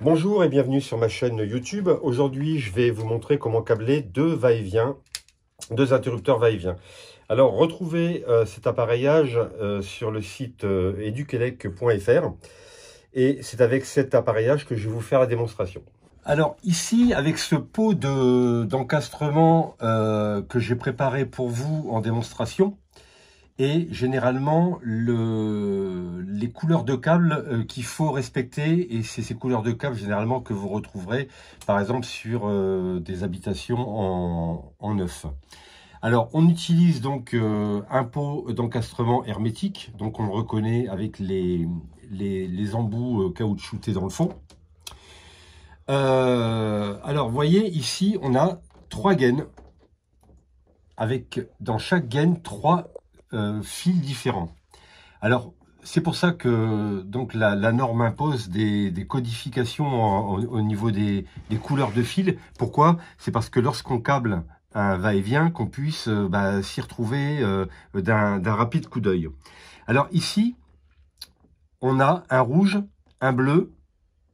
Bonjour et bienvenue sur ma chaîne YouTube. Aujourd'hui, je vais vous montrer comment câbler deux va-et-vient, deux interrupteurs va-et-vient. Alors, retrouvez euh, cet appareillage euh, sur le site euh, et c'est avec cet appareillage que je vais vous faire la démonstration. Alors ici, avec ce pot d'encastrement euh, que j'ai préparé pour vous en démonstration, et généralement le, les couleurs de câbles euh, qu'il faut respecter et c'est ces couleurs de câbles généralement que vous retrouverez par exemple sur euh, des habitations en, neuf. Alors on utilise donc euh, un pot d'encastrement hermétique, donc on le reconnaît avec les, les, les embouts caoutchoutés dans le fond. alors vous voyez ici on a trois gaines avec dans chaque gaine trois euh, fils différents. Alors, c'est pour ça que donc la, norme impose des, codifications au niveau des, couleurs de fil. Pourquoi C'est parce que lorsqu'on câble un va-et-vient, qu'on puisse euh, bah, s'y retrouver euh, d'un rapide coup d'œil. Alors ici, on a un rouge, un bleu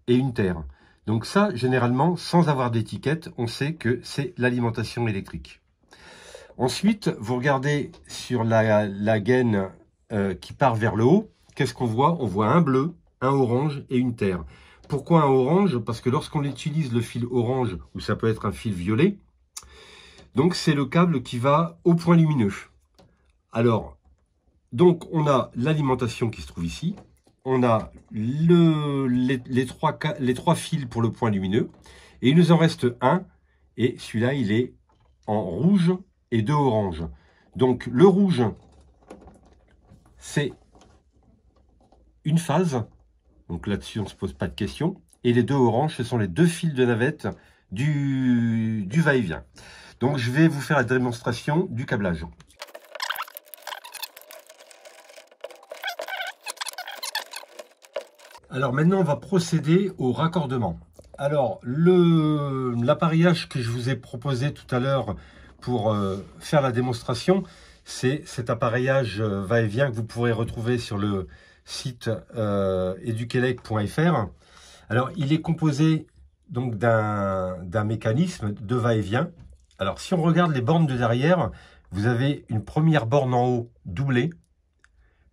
et une terre. Donc ça, généralement, sans avoir d'étiquette, on sait que c'est l'alimentation électrique. Ensuite, vous regardez sur la, gaine euh, qui part vers le haut. Qu'est-ce qu'on voit On voit un bleu, un orange et une terre. Pourquoi un orange Parce que lorsqu'on utilise le fil orange, ou ça peut être un fil violet, donc c'est le câble qui va au point lumineux. Alors, donc on a l'alimentation qui se trouve ici, on a trois, les trois fils pour le point lumineux, et il nous en reste un, et celui-là il est en rouge et deux oranges. Donc le rouge, c'est une phase. Donc là-dessus, on ne se pose pas de questions. Et les deux oranges, ce sont les deux fils de navette du, du va-et-vient. Donc je vais vous faire la démonstration du câblage. Alors maintenant, on va procéder au raccordement. Alors, l'appareillage que je vous ai proposé tout à l'heure pour euh, faire la démonstration, c'est cet appareillage euh, va-et-vient que vous pourrez retrouver sur le site euh, eduquelec.fr. Alors, il est composé donc d'un mécanisme de va-et-vient. Alors, si on regarde les bornes de derrière, vous avez une première borne en haut doublée,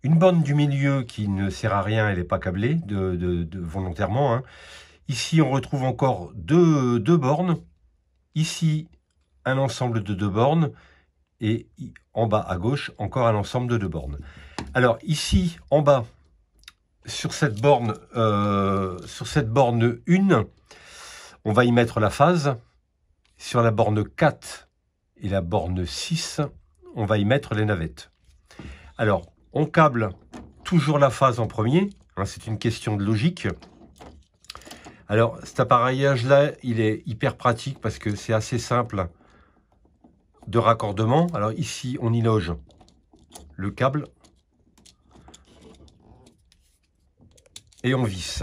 une borne du milieu qui ne sert à rien, elle n'est pas câblée de, volontairement. Hein. Ici, on retrouve encore deux, deux bornes. Ici, un ensemble de deux bornes et en bas à gauche, encore un ensemble de deux bornes. Alors ici, en bas, sur cette borne, euh, sur cette borne 1, on va y mettre la phase. Sur la borne 4 et la borne 6, on va y mettre les navettes. Alors, on câble toujours la phase en premier. Hein, c'est une question de logique. Alors, cet appareillage-là, il est hyper pratique parce que c'est assez simple de raccordement. Alors ici, on y loge le câble et on visse.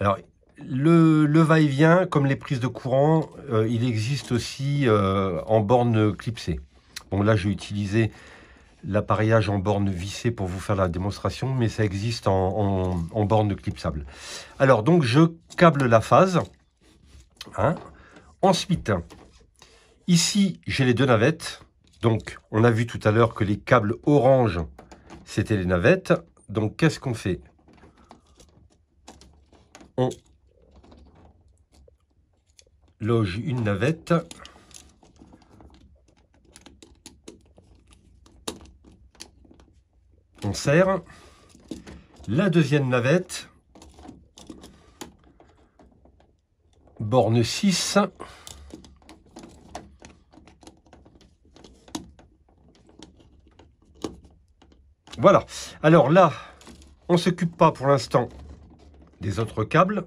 Alors, le, va-et-vient, comme les prises de courant, euh, il existe aussi euh, en borne clipsée. Bon, là, j'ai utilisé l'appareillage en borne vissée pour vous faire la démonstration, mais ça existe en, borne clipsable. Alors, donc, je câble la phase. Hein. Ensuite, Ici, j'ai les deux navettes. Donc, on a vu tout à l'heure que les câbles orange, c'était les navettes. Donc, qu'est-ce qu'on fait On loge une navette. On serre. La deuxième navette, borne 6. Voilà. Alors là, on ne s'occupe pas pour l'instant des autres câbles.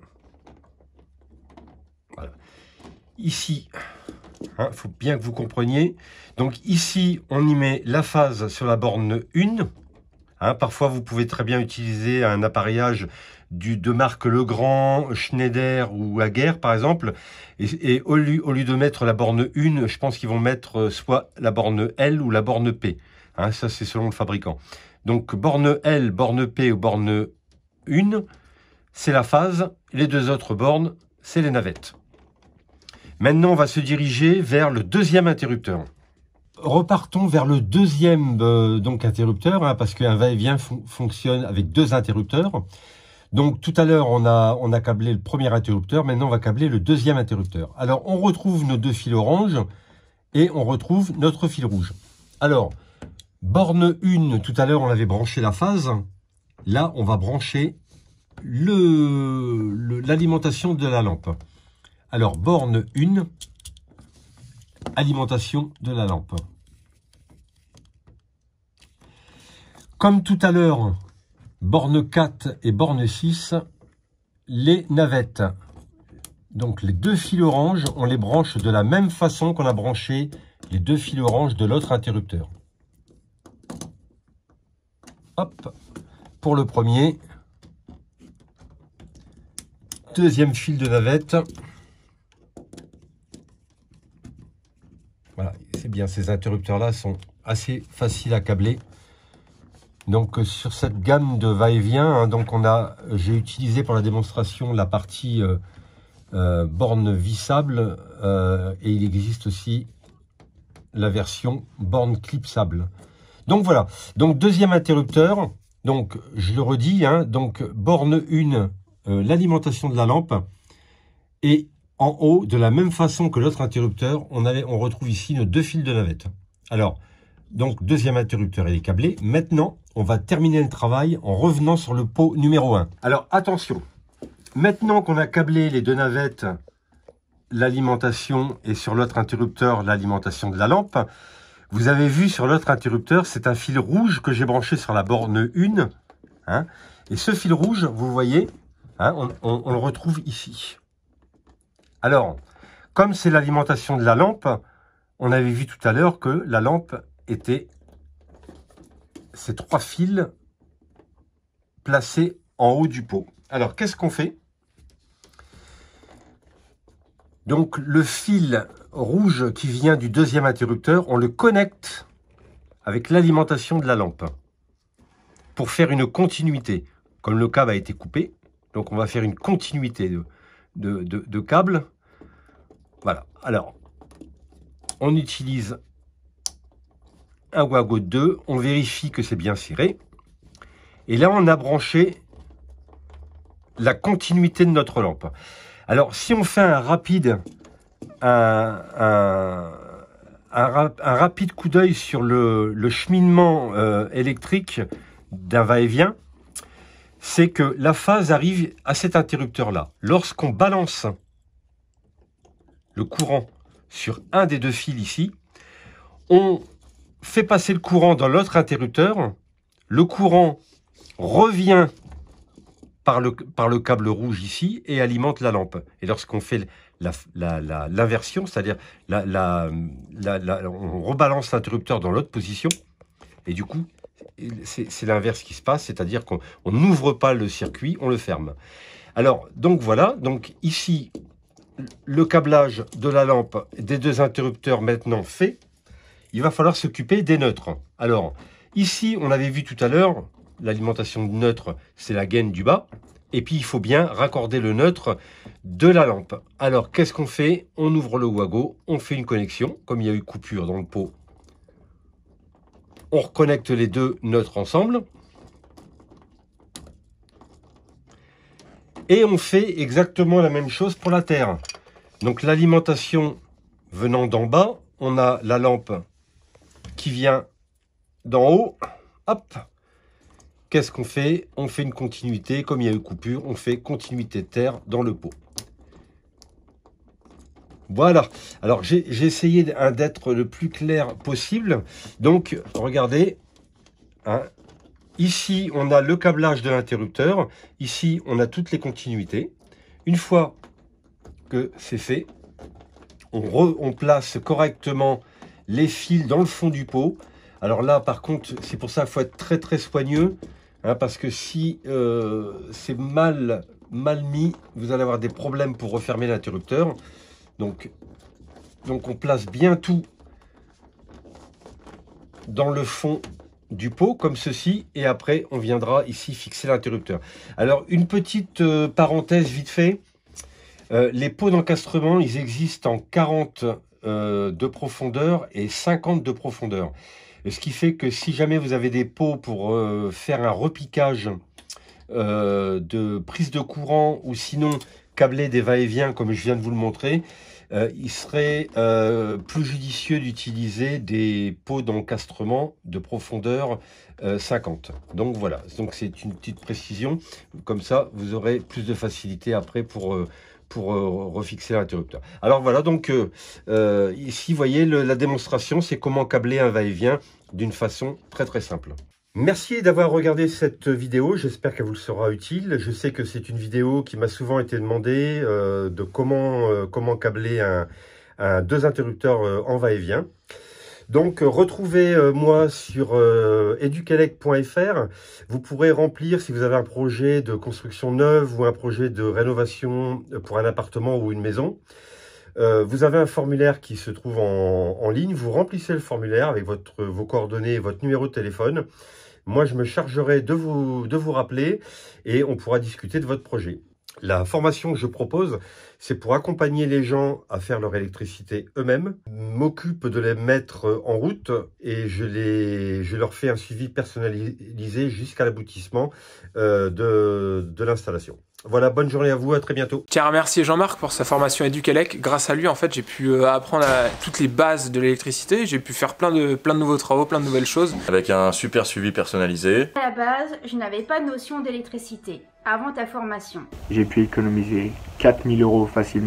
Ici, il hein, faut bien que vous compreniez. Donc ici, on y met la phase sur la borne 1. Hein, parfois, vous pouvez très bien utiliser un appareillage du, de marque Legrand, Schneider ou Aguerre, par exemple. Et, au, lieu, au, lieu, de mettre la borne 1, je pense qu'ils vont mettre euh, soit la borne L ou la borne P. Hein, ça, c'est selon le fabricant. Donc, borne L, borne P ou borne 1, c'est la phase. Les deux autres bornes, c'est les navettes. Maintenant, on va se diriger vers le deuxième interrupteur. Repartons vers le deuxième euh, donc interrupteur, hein, parce qu'un va-et-vient fonctionne avec deux interrupteurs. Donc tout à l'heure, on a, on a câblé le premier interrupteur, maintenant on va câbler le deuxième interrupteur. Alors on retrouve nos deux fils orange et on retrouve notre fil rouge. Alors, Borne 1, tout à l'heure, on avait branché la phase. Là, on va brancher l'alimentation le, l'alimentation de la lampe. Alors, borne 1, alimentation de la lampe. Comme tout à l'heure, borne 4 et borne 6, les navettes. Donc les deux fils orange, on les branche de la même façon qu'on a branché les deux fils orange de l'autre interrupteur. Hop, pour le premier. Deuxième fil de navette. Voilà, c'est bien, ces interrupteurs-là sont assez faciles à câbler. Donc euh, sur cette gamme de va-et-vient, hein, donc on a, j'ai utilisé pour la démonstration la partie euh, euh, borne vissable et il existe aussi la version borne clipsable. Donc voilà. Donc deuxième interrupteur. Donc je le redis. Hein. donc borne 1, euh, l'alimentation de la lampe. Et en haut, de la même façon que l'autre interrupteur, on, avait, on retrouve ici nos deux fils de navette. Alors, donc deuxième interrupteur, il est câblé. Maintenant, on va terminer le travail en revenant sur le pot numéro 1. Alors attention, maintenant qu'on a câblé les deux navettes, l'alimentation et sur l'autre interrupteur, l'alimentation de la lampe, vous avez vu sur l'autre interrupteur, c'est un fil rouge que j'ai branché sur la borne 1. Hein. et ce fil rouge, vous voyez, hein, on, on le retrouve ici. Alors, comme c'est l'alimentation de la lampe, on avait vu tout à l'heure que la lampe était ces trois fils placés en haut du pot. Alors, qu'est-ce qu'on fait Donc, le fil rouge qui vient du deuxième interrupteur, on le connecte avec l'alimentation de la lampe pour faire une continuité. Comme le câble a été coupé, donc on va faire une continuité de, câble. Voilà. Alors, on utilise un Wago 2, on vérifie que c'est bien serré. Et là, on a branché la continuité de notre lampe. Alors, si on fait un rapide un, rapide coup d'œil sur le, cheminement euh, électrique d'un va-et-vient, c'est que la phase arrive à cet interrupteur-là. Lorsqu'on balance le courant sur un des deux fils ici, on fait passer le courant dans l'autre interrupteur, le courant revient par le, par le câble rouge ici et alimente la lampe. Et lorsqu'on fait l'inversion, c'est-à-dire la, la, la, on rebalance l'interrupteur dans l'autre position, et du coup, c'est l'inverse qui se passe, c'est-à-dire qu'on n'ouvre pas le circuit, on le ferme. Alors, donc voilà, donc ici, le câblage de la lampe des deux interrupteurs maintenant fait, il va falloir s'occuper des neutres. Alors, ici, on avait vu tout à l'heure, l'alimentation neutre, c'est la gaine du bas. Et puis, il faut bien raccorder le neutre de la lampe. Alors, qu'est-ce qu'on fait On ouvre le Wago, on fait une connexion, comme il y a eu coupure dans le pot. On reconnecte les deux neutres ensemble. Et on fait exactement la même chose pour la Terre. Donc, l'alimentation venant d'en bas, on a la lampe qui vient d'en haut. Hop Qu'est-ce qu'on fait On fait une continuité. Comme il y a eu coupure, on fait continuité de terre dans le pot. Voilà. Alors, j'ai essayé d'être le plus clair possible. Donc, regardez. Hein. ici, on a le câblage de l'interrupteur. Ici, on a toutes les continuités. Une fois que c'est fait, on, on place correctement les fils dans le fond du pot. Alors là, par contre, c'est pour ça qu'il faut être très très soigneux. Hein, parce que si euh, c'est mal, mis, vous allez avoir des problèmes pour refermer l'interrupteur. Donc, on place bien tout dans le fond du pot, comme ceci, et après on viendra ici fixer l'interrupteur. Alors une petite euh, parenthèse vite fait, euh, les pots d'encastrement, ils existent en 40 de profondeur et 50 de profondeur. Ce qui fait que si jamais vous avez des pots pour euh, faire un repiquage euh, de prise de courant ou sinon câbler des va-et-vient comme je viens de vous le montrer, euh, il serait plus judicieux d'utiliser des pots d'encastrement de profondeur 50. Donc voilà, donc c'est une petite précision. Comme ça, vous aurez plus de facilité après pour pour refixer l'interrupteur. Alors voilà, donc ici, vous voyez, la démonstration, c'est comment câbler un va-et-vient d'une façon très très simple. Merci d'avoir regardé cette vidéo, j'espère qu'elle vous sera utile. Je sais que c'est une vidéo qui m'a souvent été demandée euh, de comment, euh, comment câbler un, deux interrupteurs euh, en va-et-vient. Donc retrouvez-moi sur educalec.fr. Vous pourrez remplir si vous avez un projet de construction neuve ou un projet de rénovation pour un appartement ou une maison. Euh, vous avez un formulaire qui se trouve en, ligne. Vous remplissez le formulaire avec votre, vos coordonnées et votre numéro de téléphone. Moi, je me chargerai de vous, de vous rappeler et on pourra discuter de votre projet. La formation que je propose, c'est pour accompagner les gens à faire leur électricité eux-mêmes, m'occupe de les mettre en route et je, les, je leur fais un suivi personnalisé jusqu'à l'aboutissement euh, de l'installation. Voilà, bonne journée à vous, à très bientôt. Tiens, remercier Jean-Marc pour sa formation Educalec. Grâce à lui, en fait, j'ai pu euh, apprendre à toutes les bases de l'électricité. J'ai pu faire plein de, plein de nouveaux travaux, plein de nouvelles choses. Avec un super suivi personnalisé. À la base, je n'avais pas de notion d'électricité avant ta formation. J'ai pu économiser 4000 euros facilement.